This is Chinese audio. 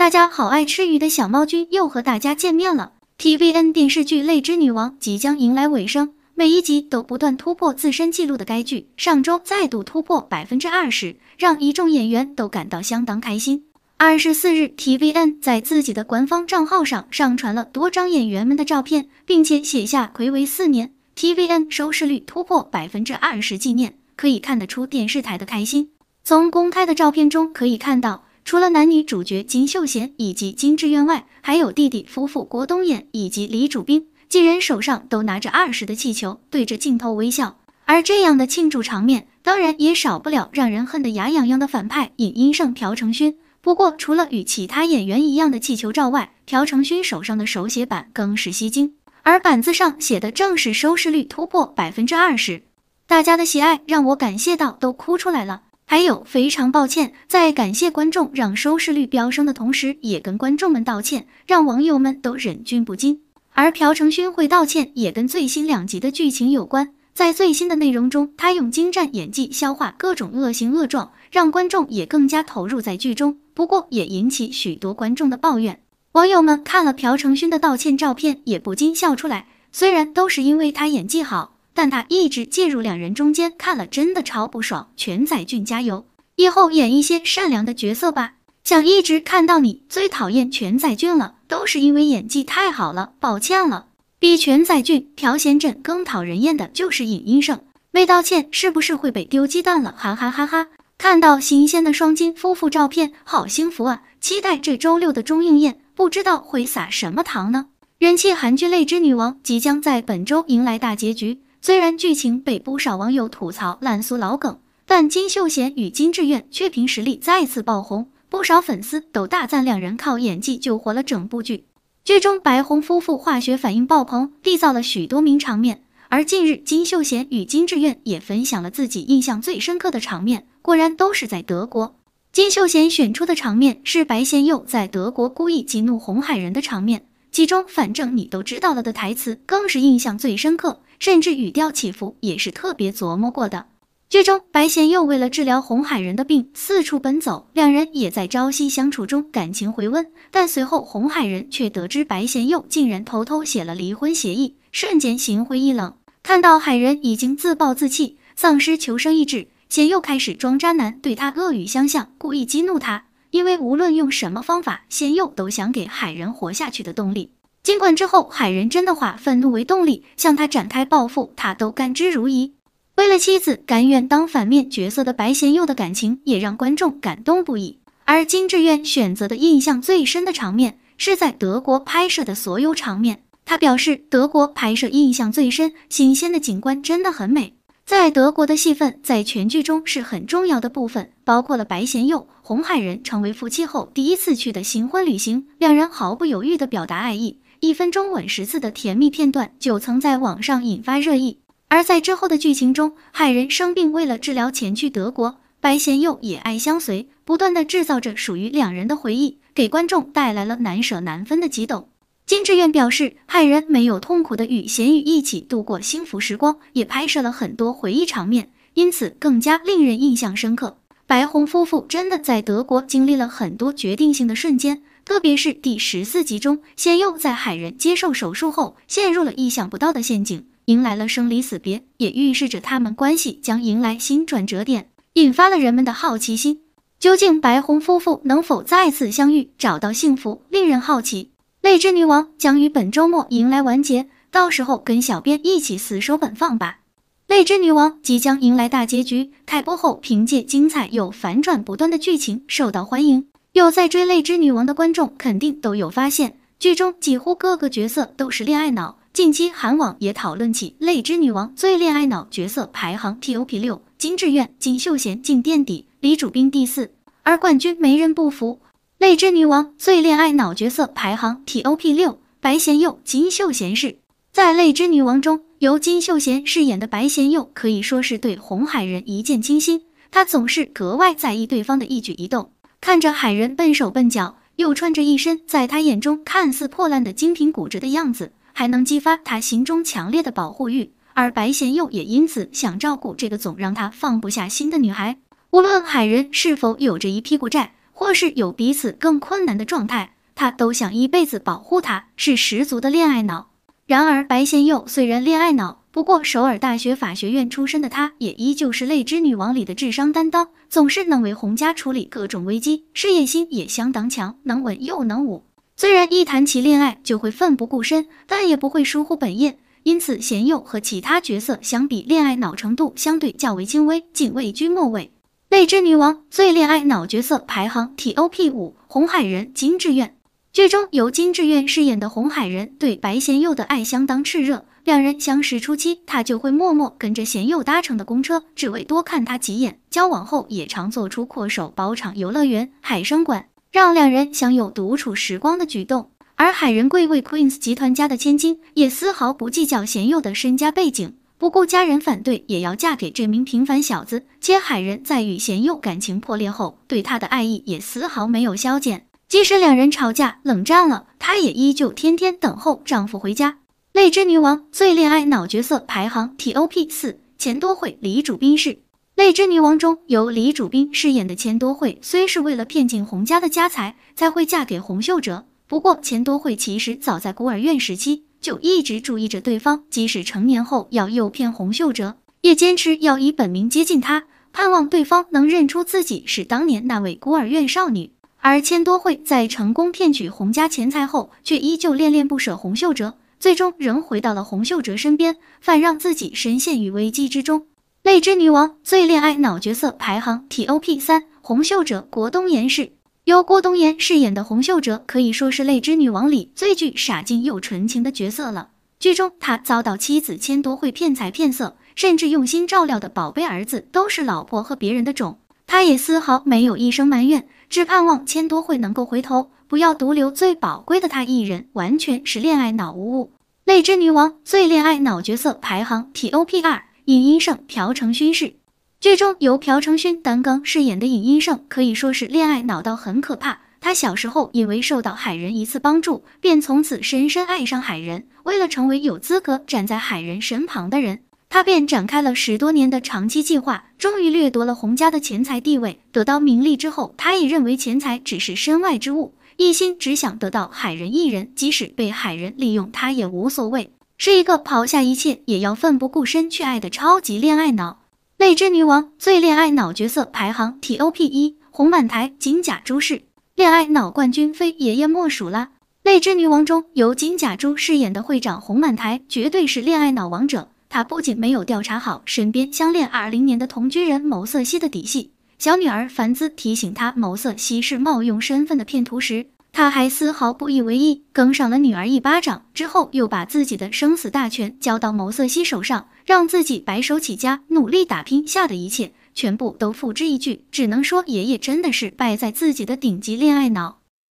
大家好，爱吃鱼的小猫君又和大家见面了。tvn 电视剧《泪之女王》即将迎来尾声，每一集都不断突破自身记录的该剧，上周再度突破百分之二十，让一众演员都感到相当开心。二十四日，tvn 在自己的官方账号上上传了多张演员们的照片，并且写下“暌违四年，tvn 收视率突破百分之二十纪念”，可以看得出电视台的开心。从公开的照片中可以看到。除了男女主角金秀贤以及金智媛外，还有弟弟夫妇郭东衍以及李主宾，几人手上都拿着二十的气球，对着镜头微笑。而这样的庆祝场面，当然也少不了让人恨得牙痒痒的反派尹殷尚朴成勋。不过，除了与其他演员一样的气球照外，朴成勋手上的手写板更是吸睛，而板子上写的正是收视率突破百分之二十，大家的喜爱让我感谢到都哭出来了。还有非常抱歉，在感谢观众让收视率飙升的同时，也跟观众们道歉，让网友们都忍俊不禁。而朴成勋会道歉，也跟最新两集的剧情有关。在最新的内容中，他用精湛演技消化各种恶行恶状，让观众也更加投入在剧中。不过，也引起许多观众的抱怨。网友们看了朴成勋的道歉照片，也不禁笑出来。虽然都是因为他演技好。但他一直介入两人中间，看了真的超不爽。全宰俊加油，以后演一些善良的角色吧。想一直看到你。最讨厌全宰俊了，都是因为演技太好了。抱歉了。比全宰俊、朴贤镇更讨人厌的就是尹英胜。没道歉是不是会被丢鸡蛋了？哈哈哈哈。看到新鲜的双金夫妇照片，好幸福啊！期待这周六的中映宴，不知道会撒什么糖呢。人气韩剧《泪之女王》即将在本周迎来大结局。虽然剧情被不少网友吐槽烂俗老梗，但金秀贤与金智媛却凭实力再次爆红，不少粉丝都大赞两人靠演技救活了整部剧。剧中白红夫妇化学反应爆棚，缔造了许多名场面。而近日，金秀贤与金智媛也分享了自己印象最深刻的场面，果然都是在德国。金秀贤选出的场面是白贤佑在德国故意激怒红海人的场面。其中，反正你都知道了的台词，更是印象最深刻，甚至语调起伏也是特别琢磨过的。剧中，白贤佑为了治疗红海人的病四处奔走，两人也在朝夕相处中感情回温。但随后，红海人却得知白贤佑竟然偷偷写了离婚协议，瞬间心灰意冷。看到海人已经自暴自弃、丧失求生意志，贤佑开始装渣男，对他恶语相向，故意激怒他。因为无论用什么方法，贤佑都想给海仁活下去的动力。尽管之后海仁真的化愤怒为动力向他展开报复，他都甘之如饴。为了妻子，甘愿当反面角色的白贤佑的感情也让观众感动不已。而金志愿选择的印象最深的场面是在德国拍摄的所有场面，他表示德国拍摄印象最深，新鲜的景观真的很美。在德国的戏份在全剧中是很重要的部分，包括了白贤佑、红海仁成为夫妻后第一次去的新婚旅行，两人毫不犹豫地表达爱意，一分钟吻十次的甜蜜片段就曾在网上引发热议。而在之后的剧情中，海人生病，为了治疗前去德国，白贤佑也爱相随，不断地制造着属于两人的回忆，给观众带来了难舍难分的激动。金志远表示，海人没有痛苦的与贤宇一起度过幸福时光，也拍摄了很多回忆场面，因此更加令人印象深刻。白红夫妇真的在德国经历了很多决定性的瞬间，特别是第十四集中，贤佑在海人接受手术后，陷入了意想不到的陷阱，迎来了生离死别，也预示着他们关系将迎来新转折点，引发了人们的好奇心。究竟白红夫妇能否再次相遇，找到幸福，令人好奇。《泪之女王》将于本周末迎来完结，到时候跟小编一起死守本放吧。《泪之女王》即将迎来大结局，开播后凭借精彩又反转不断的剧情受到欢迎。有在追《泪之女王》的观众肯定都有发现，剧中几乎各个角色都是恋爱脑。近期韩网也讨论起《泪之女王》最恋爱脑角色排行 TOP 六，金智媛、金秀贤进垫底，李主彬第四，而冠军没人不服。《泪之女王》最恋爱脑角色排行 T O P 六：白贤佑金秀贤是在《泪之女王》中由金秀贤饰演的白贤佑，可以说是对红海人一见倾心。他总是格外在意对方的一举一动，看着海人笨手笨脚，又穿着一身在他眼中看似破烂的精品骨折的样子，还能激发他心中强烈的保护欲。而白贤佑也因此想照顾这个总让他放不下心的女孩，无论海人是否有着一屁股债。或是有彼此更困难的状态，他都想一辈子保护她，是十足的恋爱脑。然而白贤佑虽然恋爱脑，不过首尔大学法学院出身的他，也依旧是《泪之女王》里的智商担当，总是能为洪家处理各种危机，事业心也相当强，能稳又能武。虽然一谈起恋爱就会奋不顾身，但也不会疏忽本业，因此贤佑和其他角色相比，恋爱脑程度相对较为轻微，仅位居末位。未知女王》最恋爱脑角色排行 TOP 五：红海人金智媛。剧中由金智媛饰演的红海人对白贤佑的爱相当炽热，两人相识初期，他就会默默跟着贤佑搭乘的公车，只为多看他几眼；交往后也常做出阔手包场游乐园、海生馆，让两人享有独处时光的举动。而海仁贵为 Queen's 集团家的千金，也丝毫不计较贤佑的身家背景。不顾家人反对，也要嫁给这名平凡小子。接海人在与贤佑感情破裂后，对他的爱意也丝毫没有消减。即使两人吵架冷战了，她也依旧天天等候丈夫回家。泪之女王最恋爱脑角色排行 TOP 四：钱多慧、李主宾是。泪之女王中由李主宾饰演的钱多慧，虽是为了骗进洪家的家财才会嫁给洪秀哲，不过钱多慧其实早在孤儿院时期。就一直注意着对方，即使成年后要诱骗洪秀哲，也坚持要以本名接近他，盼望对方能认出自己是当年那位孤儿院少女。而千多惠在成功骗取洪家钱财后，却依旧恋恋不舍洪秀哲，最终仍回到了洪秀哲身边，反让自己深陷于危机之中。泪之女王最恋爱脑角色排行 TOP 三：洪秀哲、国东延世由郭冬妍饰演的洪秀哲可以说是《泪之女王》里最具傻劲又纯情的角色了。剧中，他遭到妻子千多惠骗财骗色，甚至用心照料的宝贝儿子都是老婆和别人的种，他也丝毫没有一声埋怨，只盼望千多惠能够回头，不要独留最宝贵的他一人。完全是恋爱脑无误，《泪之女王》最恋爱脑角色排行 TOP 二，尹英胜、朴成勋是。剧中由朴成勋担纲饰演的尹英胜可以说是恋爱脑到很可怕。他小时候因为受到海人一次帮助，便从此深深爱上海人。为了成为有资格站在海人身旁的人，他便展开了十多年的长期计划，终于掠夺了洪家的钱财地位，得到名利之后，他也认为钱财只是身外之物，一心只想得到海人一人，即使被海人利用他也无所谓，是一个抛下一切也要奋不顾身去爱的超级恋爱脑。《泪之女王》最恋爱脑角色排行 TOP 一，红满台金甲珠是恋爱脑冠军非爷爷莫属啦！《泪之女王》中由金甲珠饰演的会长红满台绝对是恋爱脑王者，他不仅没有调查好身边相恋二零年的同居人某瑟西的底细，小女儿凡兹提醒他某瑟西是冒用身份的骗徒时，他还丝毫不以为意，跟上了女儿一巴掌，之后又把自己的生死大权交到谋瑟西手上，让自己白手起家，努力打拼下的一切全部都付之一炬。只能说，爷爷真的是败在自己的顶级恋爱脑。